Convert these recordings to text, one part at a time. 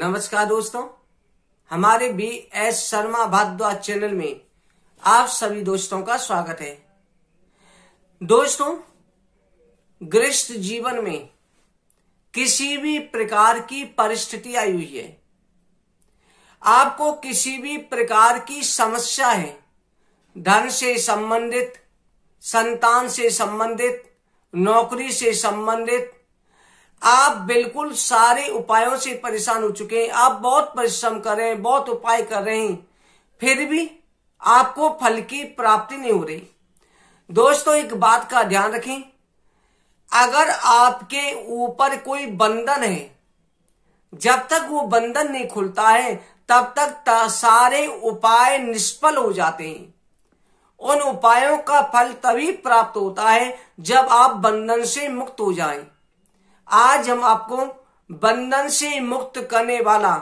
नमस्कार दोस्तों हमारे B S Sharma Bhadwa channel में आप सभी दोस्तों का स्वागत है दोस्तों गृहस्थ जीवन में किसी भी प्रकार की परिस्थिति आई हुई है आपको किसी भी प्रकार की समस्या है धन से संबंधित संतान से संबंधित नौकरी से संबंधित आप बिल्कुल सारे उपायों से परेशान हो चुके हैं आप बहुत परिश्रम कर रहे हैं बहुत उपाय कर रहे हैं फिर भी आपको फल की प्राप्ति नहीं हो रही दोस्तों एक बात का ध्यान रखें अगर आपके ऊपर कोई बंधन है जब तक वो बंधन नहीं खुलता है तब तक सारे उपाय निष्फल हो जाते हैं उन उपायों का फल तभी प्राप्त होता है जब आप बंधन से मुक्त हो जाएं। आज हम आपको बंधन से मुक्त करने वाला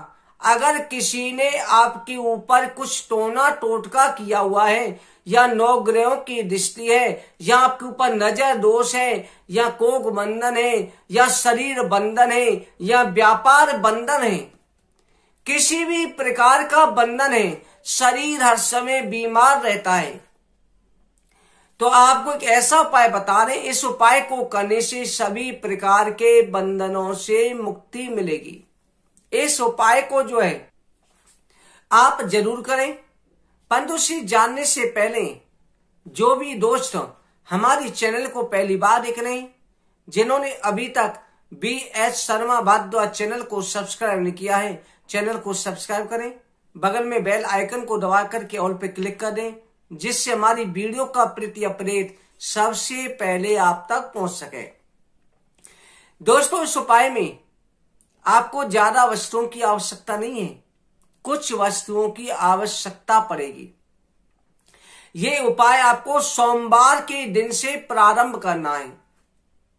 अगर किसी ने आपके ऊपर कुछ टोना टोटका किया हुआ है या नौ ग्रहों की दृष्टि है या आपके ऊपर नजर दोष है या कोक बंधन है या शरीर बंधन है या व्यापार बंधन है किसी भी प्रकार का बंधन है शरीर हर समय बीमार रहता है तो आपको एक ऐसा उपाय बता रहे इस उपाय को करने से सभी प्रकार के बंधनों से मुक्ति मिलेगी इस उपाय को जो है आप जरूर करें परंतु जानने से पहले जो भी दोस्त हमारी चैनल को पहली बार देख रहे जिन्होंने अभी तक B H Sharma Bhadwa channel को सब्सक्राइब नहीं किया है चैनल को सब्सक्राइब करें बगल में बेल आइकन को दबा करके ऑल पे क्लिक कर दें जिससे हमारी वीडियो का प्रति अपडेट सबसे पहले आप तक पहुंच सके दोस्तों इस उपाय में आपको ज्यादा वस्तुओं की आवश्यकता नहीं है कुछ वस्तुओं की आवश्यकता पड़ेगी ये उपाय आपको सोमवार के दिन से प्रारंभ करना है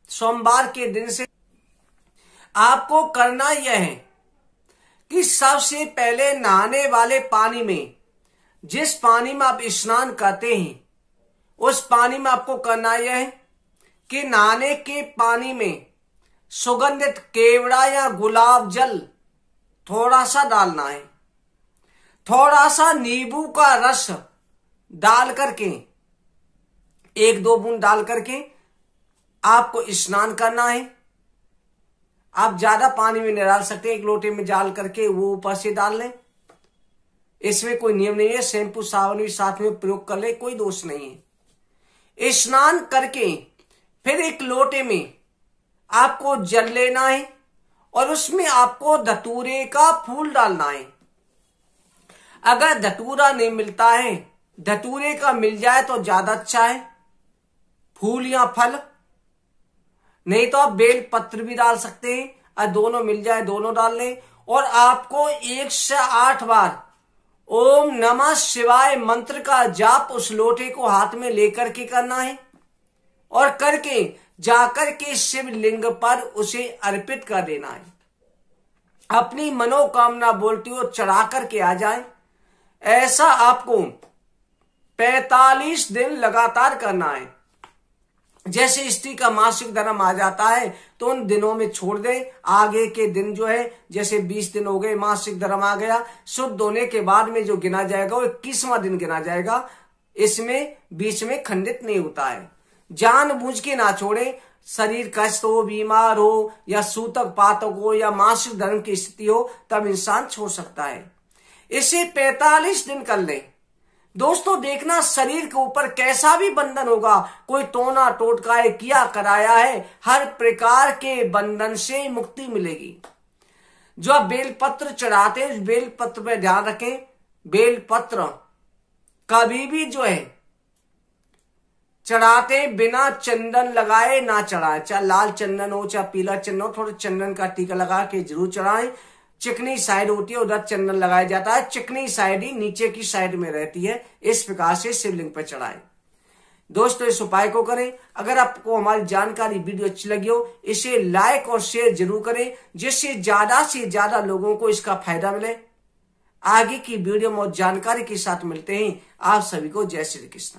सोमवार के दिन से आपको करना यह है कि सबसे पहले नहाने वाले पानी में जिस पानी में आप स्नान करते हैं उस पानी में आपको करना यह है कि नहाने के पानी में सुगंधित केवड़ा या गुलाब जल थोड़ा सा डालना है थोड़ा सा नींबू का रस डाल करके एक दो बूंद डाल करके आपको स्नान करना है आप ज्यादा पानी में नहीं डाल सकते एक लोटे में डाल करके वो ऊपर से डाल लें इसमें कोई नियम नहीं है शैंपू साबुन भी साथ में प्रयोग कर ले कोई दोष नहीं है स्नान करके फिर एक लोटे में आपको जल लेना है और उसमें आपको धतूरे का फूल डालना है अगर धतूरा नहीं मिलता है धतूरे का मिल जाए तो ज्यादा अच्छा है फूल या फल नहीं तो आप बेल पत्र भी डाल सकते हैं और दोनों मिल जाए दोनों डाल लें और आपको एक से आठ बार ओम नमः शिवाय मंत्र का जाप उस लोटे को हाथ में लेकर के करना है और करके जाकर के शिवलिंग पर उसे अर्पित कर देना है अपनी मनोकामना बोलती हो चढ़ा करके आ जाए ऐसा आपको 45 दिन लगातार करना है जैसे स्त्री का मासिक धर्म आ जाता है तो उन दिनों में छोड़ दे आगे के दिन जो है जैसे 20 दिन हो गए मासिक धर्म आ गया शुद्ध होने के बाद में जो गिना जाएगा वो इक्कीसवा दिन गिना जाएगा इसमें बीच में खंडित नहीं होता है जान बूझ के ना छोड़े शरीर कष्ट हो बीमार हो या सूतक पातक हो या मासिक धर्म की स्थिति हो तब इंसान छोड़ सकता है इसे 45 दिन कर लें दोस्तों देखना शरीर के ऊपर कैसा भी बंधन होगा कोई तोना टोटका किया कराया है हर प्रकार के बंधन से मुक्ति मिलेगी जो आप बेलपत्र चढ़ाते हैं बेलपत्र पे ध्यान रखें बेलपत्र कभी भी जो है चढ़ाते बिना चंदन लगाए ना चढ़ाए चाहे लाल चंदन हो चाहे पीला चंदन हो थोड़ा चंदन का टीका लगा के जरूर चढ़ाएं चिकनी साइड होती है उधर चंदन लगाया जाता है चिकनी साइड ही नीचे की साइड में रहती है इस प्रकार से शिवलिंग पर चढ़ाए दोस्तों इस उपाय को करें अगर आपको हमारी जानकारी वीडियो अच्छी लगी हो इसे लाइक और शेयर जरूर करें जिससे ज्यादा से ज्यादा लोगों को इसका फायदा मिले आगे की वीडियो में जानकारी के साथ मिलते हैं आप सभी को जय श्री कृष्ण